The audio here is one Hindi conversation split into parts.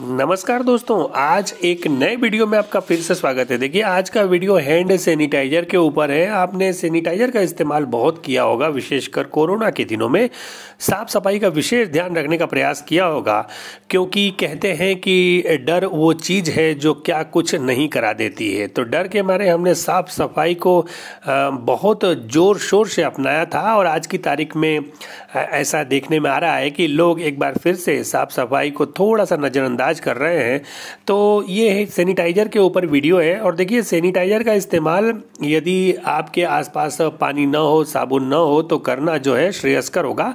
नमस्कार दोस्तों आज एक नए वीडियो में आपका फिर से स्वागत है देखिए आज का वीडियो हैंड सैनिटाइजर के ऊपर है आपने सैनिटाइजर का इस्तेमाल बहुत किया होगा विशेषकर कोरोना के दिनों में साफ सफाई का विशेष ध्यान रखने का प्रयास किया होगा क्योंकि कहते हैं कि डर वो चीज़ है जो क्या कुछ नहीं करा देती है तो डर के मारे हमने साफ सफाई को बहुत ज़ोर शोर से अपनाया था और आज की तारीख में ऐसा देखने में आ रहा है कि लोग एक बार फिर से साफ सफाई को थोड़ा सा नज़रअंदाज अंदाज कर रहे हैं तो ये सैनिटाइज़र के ऊपर वीडियो है और देखिए सैनिटाइज़र का इस्तेमाल यदि आपके आसपास पानी ना हो साबुन ना हो तो करना जो है श्रेयस्कर होगा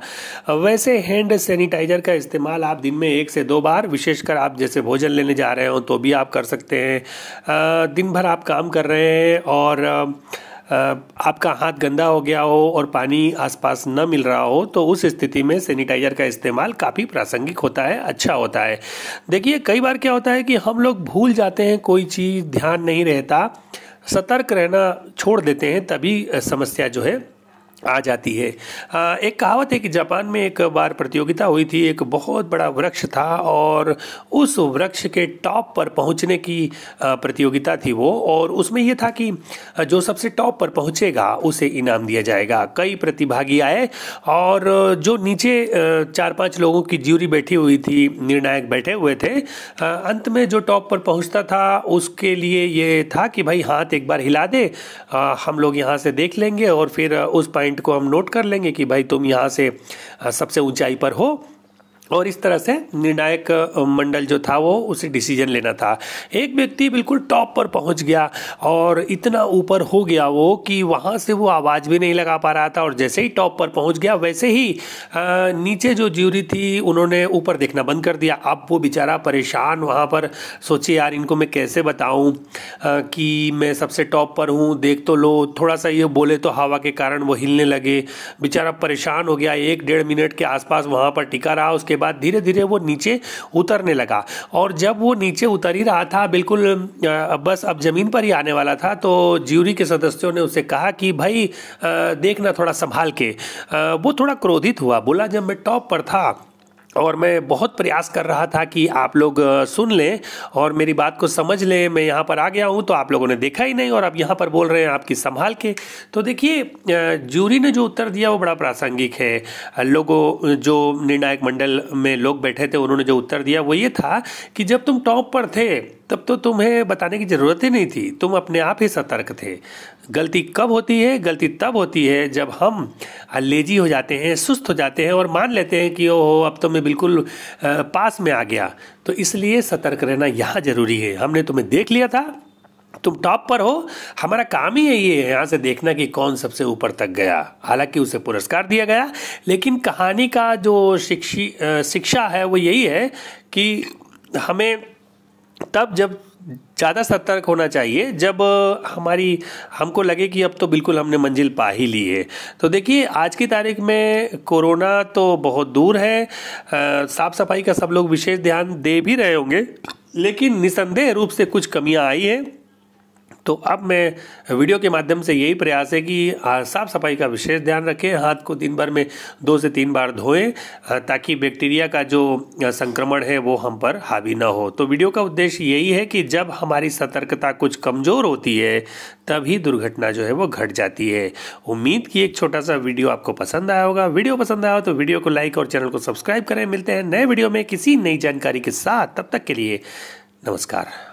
वैसे हैंड सैनिटाइज़र का इस्तेमाल आप दिन में एक से दो बार विशेषकर आप जैसे भोजन लेने जा रहे हो तो भी आप कर सकते हैं दिन भर आप काम कर रहे हैं और आपका हाथ गंदा हो गया हो और पानी आसपास न मिल रहा हो तो उस स्थिति में सैनिटाइजर का इस्तेमाल काफ़ी प्रासंगिक होता है अच्छा होता है देखिए कई बार क्या होता है कि हम लोग भूल जाते हैं कोई चीज़ ध्यान नहीं रहता सतर्क रहना छोड़ देते हैं तभी समस्या जो है आ जाती है एक कहावत है कि जापान में एक बार प्रतियोगिता हुई थी एक बहुत बड़ा वृक्ष था और उस वृक्ष के टॉप पर पहुंचने की प्रतियोगिता थी वो और उसमें यह था कि जो सबसे टॉप पर पहुंचेगा उसे इनाम दिया जाएगा कई प्रतिभागी आए और जो नीचे चार पांच लोगों की ज्यूरी बैठी हुई थी निर्णायक बैठे हुए थे अंत में जो टॉप पर पहुँचता था उसके लिए ये था कि भाई हाथ एक बार हिला दे हम लोग यहाँ से देख लेंगे और फिर उस पॉइंट पॉइंट को हम नोट कर लेंगे कि भाई तुम यहाँ से सबसे ऊंचाई पर हो और इस तरह से निर्णायक मंडल जो था वो उसे डिसीजन लेना था एक व्यक्ति बिल्कुल टॉप पर पहुंच गया और इतना ऊपर हो गया वो कि वहाँ से वो आवाज़ भी नहीं लगा पा रहा था और जैसे ही टॉप पर पहुंच गया वैसे ही नीचे जो ज्यूरी थी उन्होंने ऊपर देखना बंद कर दिया अब वो बेचारा परेशान वहाँ पर सोचे यार इनको मैं कैसे बताऊँ कि मैं सबसे टॉप पर हूँ देख तो लो थोड़ा सा ये बोले तो हवा के कारण वो हिलने लगे बेचारा परेशान हो गया एक डेढ़ मिनट के आसपास वहाँ पर टिका रहा उसके बाद धीरे धीरे वो नीचे उतरने लगा और जब वो नीचे उतर ही रहा था बिल्कुल बस अब ज़मीन पर ही आने वाला था तो ज्यूरी के सदस्यों ने उसे कहा कि भाई देखना थोड़ा संभाल के वो थोड़ा क्रोधित हुआ बोला जब मैं टॉप पर था और मैं बहुत प्रयास कर रहा था कि आप लोग सुन लें और मेरी बात को समझ लें मैं यहाँ पर आ गया हूँ तो आप लोगों ने देखा ही नहीं और आप यहाँ पर बोल रहे हैं आपकी संभाल के तो देखिए जूरी ने जो उत्तर दिया वो बड़ा प्रासंगिक है लोगों जो निर्णायक मंडल में लोग बैठे थे उन्होंने जो उत्तर दिया वो ये था कि जब तुम टॉप पर थे तब तो तुम्हें बताने की ज़रूरत ही नहीं थी तुम अपने आप ही सतर्क थे गलती कब होती है गलती तब होती है जब हम लेजी हो जाते हैं सुस्त हो जाते हैं और मान लेते हैं कि ओहो अब तो मैं बिल्कुल पास में आ गया तो इसलिए सतर्क रहना यहाँ ज़रूरी है हमने तुम्हें देख लिया था तुम टॉप पर हो हमारा काम ही है ये यहाँ से देखना कि कौन सबसे ऊपर तक गया हालांकि उसे पुरस्कार दिया गया लेकिन कहानी का जो शिक्षी शिक्षा है वो यही है कि हमें तब जब ज़्यादा सतर्क होना चाहिए जब हमारी हमको लगे कि अब तो बिल्कुल हमने मंजिल पा ही ली है तो देखिए आज की तारीख में कोरोना तो बहुत दूर है साफ़ सफाई का सब लोग विशेष ध्यान दे भी रहे होंगे लेकिन निसंदेह रूप से कुछ कमियां आई हैं तो अब मैं वीडियो के माध्यम से यही प्रयास है कि साफ़ सफाई का विशेष ध्यान रखें हाथ को दिन भर में दो से तीन बार धोएं ताकि बैक्टीरिया का जो संक्रमण है वो हम पर हावी ना हो तो वीडियो का उद्देश्य यही है कि जब हमारी सतर्कता कुछ कमज़ोर होती है तभी दुर्घटना जो है वो घट जाती है उम्मीद की एक छोटा सा वीडियो आपको पसंद आया होगा वीडियो पसंद आया हो तो वीडियो को लाइक और चैनल को सब्सक्राइब करें मिलते हैं नए वीडियो में किसी नई जानकारी के साथ तब तक के लिए नमस्कार